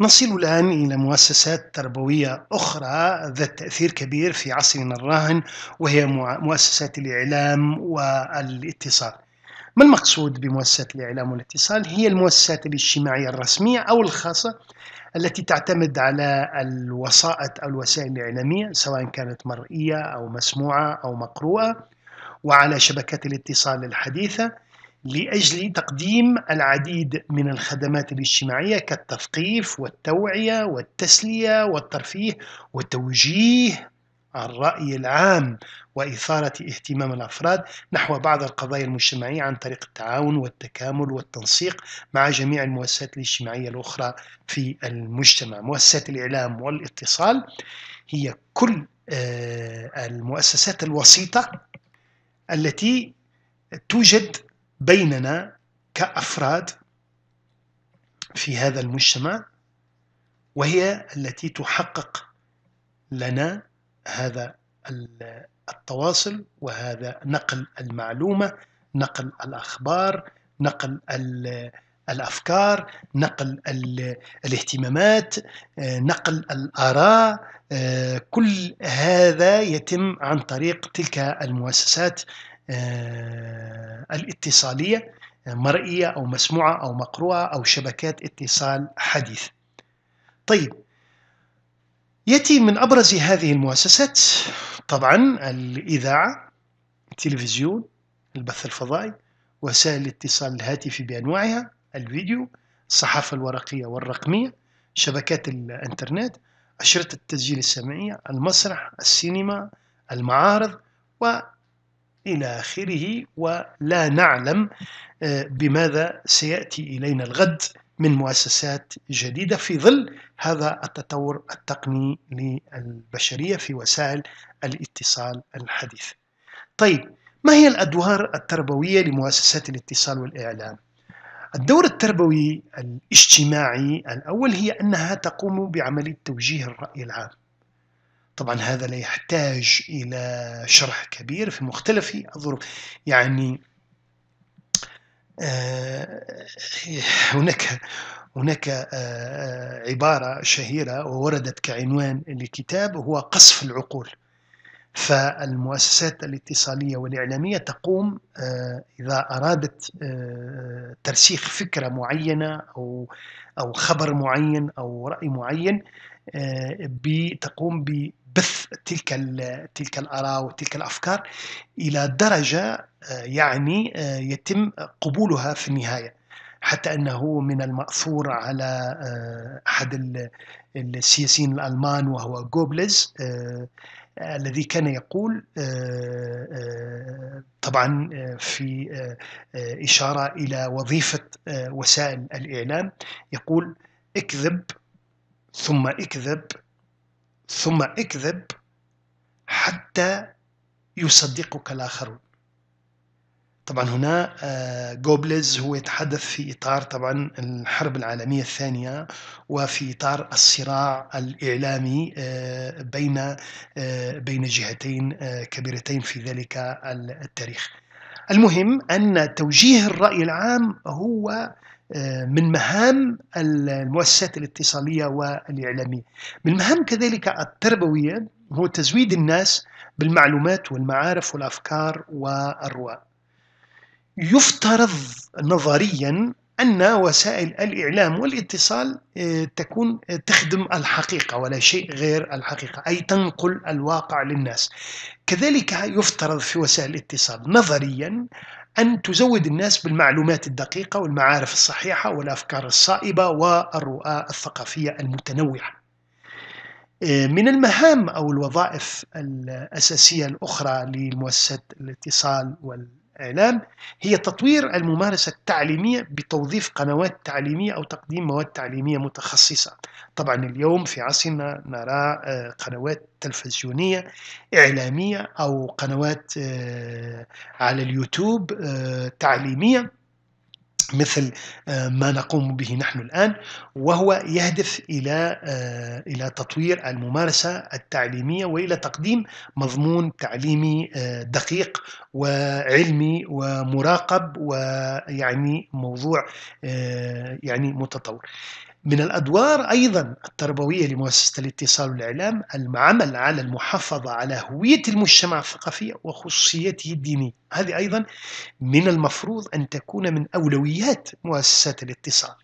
نصل الآن إلى مؤسسات تربوية أخرى ذات تأثير كبير في عصرنا الراهن وهي مؤسسات الإعلام والاتصال ما المقصود بمؤسسات الإعلام والاتصال؟ هي المؤسسات الاجتماعية الرسمية أو الخاصة التي تعتمد على الوسائط أو الوسائل الإعلامية سواء كانت مرئية أو مسموعة أو مقروءة وعلى شبكات الاتصال الحديثة لاجل تقديم العديد من الخدمات الاجتماعيه كالتثقيف والتوعيه والتسليه والترفيه وتوجيه الراي العام واثاره اهتمام الافراد نحو بعض القضايا المجتمعيه عن طريق التعاون والتكامل والتنسيق مع جميع المؤسسات الاجتماعيه الاخرى في المجتمع، مؤسسات الاعلام والاتصال هي كل آه، المؤسسات الوسيطه التي توجد بيننا كأفراد في هذا المجتمع وهي التي تحقق لنا هذا التواصل وهذا نقل المعلومة نقل الأخبار نقل الأفكار نقل الاهتمامات آه، نقل الآراء آه، كل هذا يتم عن طريق تلك المؤسسات آه، الاتصالية مرئية أو مسموعة أو مقروءة أو شبكات اتصال حديث طيب يأتي من أبرز هذه المؤسسات طبعا الإذاعة التلفزيون البث الفضائي وسائل الاتصال الهاتفي بأنواعها الفيديو الصحافة الورقية والرقمية شبكات الإنترنت أشرطة التسجيل السمعية المسرح السينما المعارض إلى آخره ولا نعلم آه، بماذا سيأتي إلينا الغد من مؤسسات جديدة في ظل هذا التطور التقني للبشرية في وسائل الاتصال الحديث طيب ما هي الأدوار التربوية لمؤسسات الاتصال والإعلام؟ الدور التربوي الاجتماعي الأول هي أنها تقوم بعملية توجيه الرأي العام طبعا هذا لا يحتاج إلى شرح كبير في مختلف الظروف يعني آه، هناك هناك آه، عبارة شهيرة ووردت كعنوان لكتاب هو قصف العقول فالمؤسسات الاتصالية والإعلامية تقوم آه، إذا أرادت ترسيخ فكرة معينة أو أو خبر معين أو رأي معين تقوم بث تلك تلك الاراء وتلك الافكار الى درجه آه، يعني آه، يتم قبولها في النهايه حتى انه من الماثور على آه، احد السياسيين الالمان وهو جوبلز الذي كان يقول طبعا في اشاره الى وظيفه وسائل الاعلام يقول اكذب ثم اكذب ثم اكذب حتى يصدقك الآخرون طبعا هنا جوبلز آه، هو يتحدث في إطار طبعا الحرب العالمية الثانية وفي إطار الصراع الإعلامي آه، بين آه، بين جهتين كبيرتين في ذلك التاريخ المهم أن توجيه الرأي العام هو آه، من مهام المؤسسات الاتصالية والإعلامية من مهام كذلك التربوية هو تزويد الناس بالمعلومات والمعارف والأفكار والرواء يفترض نظريا أن وسائل الإعلام والاتصال آه، تكون آه، تخدم الحقيقة ولا شيء غير الحقيقة أي تنقل الواقع للناس كذلك يفترض في وسائل الاتصال نظريا أن تزود الناس بالمعلومات الدقيقة والمعارف الصحيحة والأفكار الصائبة والرؤى الثقافية المتنوعة إيه، من المهام أو الوظائف الأساسية الأخرى لمؤسسة الاتصال الإعلام هي تطوير الممارسة التعليمية بتوظيف قنوات تعليمية أو تقديم مواد تعليمية متخصصة طبعا اليوم في عصرنا نرى آه، قنوات تلفزيونية إعلامية أو قنوات آه، على اليوتيوب آه، تعليمية مثل آه، ما نقوم به نحن الآن وهو يهدف إلى آه، إلى تطوير الممارسة التعليمية وإلى تقديم مضمون تعليمي آه، دقيق وعلمي ومراقب ويعني موضوع يعني متطور من الأدوار أيضا التربوية لمؤسسة الاتصال والإعلام العمل على المحافظة على هوية المجتمع الثقافي وخصوصيته الدينية هذه أيضا من المفروض أن تكون من أولويات مؤسسات الاتصال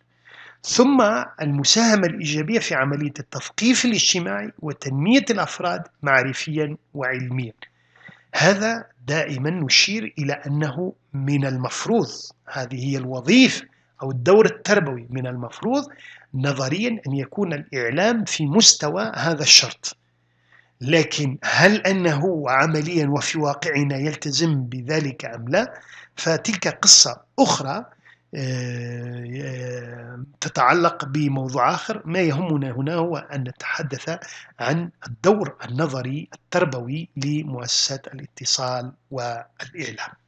ثم المساهمة الإيجابية في عملية التثقيف الاجتماعي وتنمية الأفراد معرفيا وعلميا هذا دائما نشير إلى أنه من المفروض هذه هي الوظيفة أو الدور التربوي من المفروض نظريا أن يكون الإعلام في مستوى هذا الشرط لكن هل أنه عمليا وفي واقعنا يلتزم بذلك أم لا فتلك قصة أخرى آه، تتعلق بموضوع آخر ما يهمنا هنا هو أن نتحدث عن الدور النظري التربوي لمؤسسات الاتصال والإعلام